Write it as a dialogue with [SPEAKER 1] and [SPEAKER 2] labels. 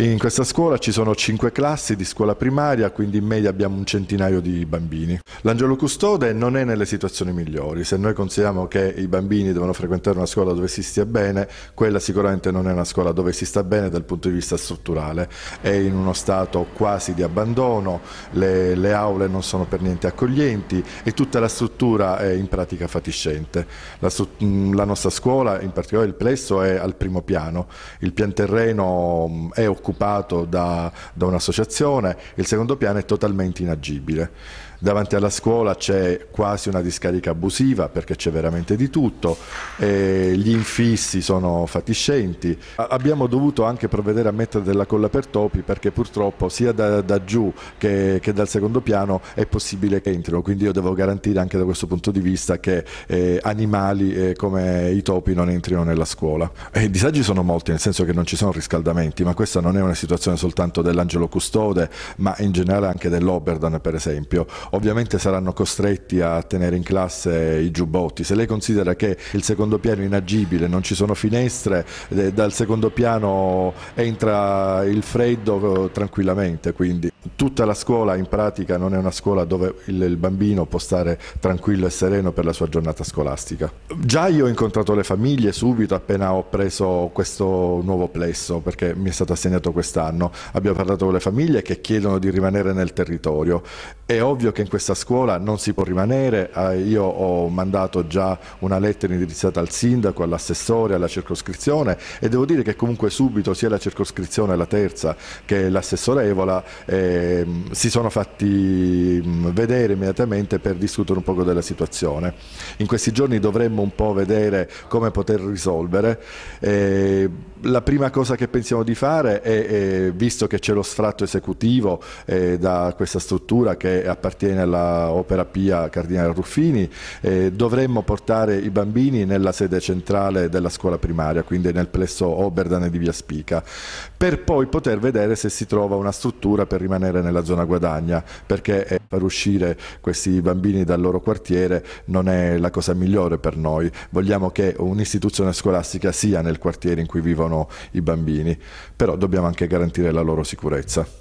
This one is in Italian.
[SPEAKER 1] In questa scuola ci sono cinque classi di scuola primaria, quindi in media abbiamo un centinaio di bambini. L'Angelo Custode non è nelle situazioni migliori, se noi consideriamo che i bambini devono frequentare una scuola dove si stia bene, quella sicuramente non è una scuola dove si sta bene dal punto di vista strutturale, è in uno stato quasi di abbandono, le, le aule non sono per niente accoglienti e tutta la struttura è in pratica fatiscente. La, la nostra scuola, in particolare il plesso, è al primo piano, il pian terreno è occupato occupato da, da un'associazione, il secondo piano è totalmente inagibile. Davanti alla scuola c'è quasi una discarica abusiva perché c'è veramente di tutto, gli infissi sono fatiscenti. Abbiamo dovuto anche provvedere a mettere della colla per topi perché purtroppo sia da, da giù che, che, dal secondo piano è possibile che entrino, quindi io devo garantire anche da questo punto di vista che eh, animali eh, come i topi non entrino nella scuola. E eh, I disagi sono molti, nel senso che non ci sono riscaldamenti, ma questa non è una situazione soltanto dell'Angelo Custode, ma in generale anche dell'Oberdan per esempio, ovviamente saranno costretti a tenere in classe i giubbotti. Se lei considera che il secondo piano è inagibile, non ci sono finestre, eh, dal secondo piano entra il freddo eh, tranquillamente, quindi tutta la scuola in pratica non è una scuola dove il, il, bambino può stare tranquillo e sereno per la sua giornata scolastica. Già io ho incontrato le famiglie subito appena ho preso questo nuovo plesso perché mi è stato assegnato quest'anno. Abbiamo parlato con le famiglie che chiedono di rimanere nel territorio. È ovvio che in questa scuola non si può rimanere, ah, io ho mandato già una lettera indirizzata al sindaco, all'assessore, alla circoscrizione e devo dire che comunque subito sia la circoscrizione, la terza, che l'assessorevola eh, Ehm, si sono fatti mm, vedere immediatamente per discutere un poco della situazione. In questi giorni dovremmo un po' vedere come poter risolvere. Eh, la prima cosa che pensiamo di fare è, è visto che c'è lo sfratto esecutivo eh, da questa struttura che appartiene alla Opera Pia Cardinale Ruffini, eh, dovremmo portare i bambini nella sede centrale della scuola primaria, quindi nel plesso Oberdane di Via Spica, per poi poter vedere se si trova una struttura per rimanere rimanere nella zona guadagna perché eh, far uscire questi bambini dal loro quartiere non è la cosa migliore per noi. Vogliamo che un'istituzione scolastica sia nel quartiere in cui vivono i bambini, però dobbiamo anche garantire la loro sicurezza.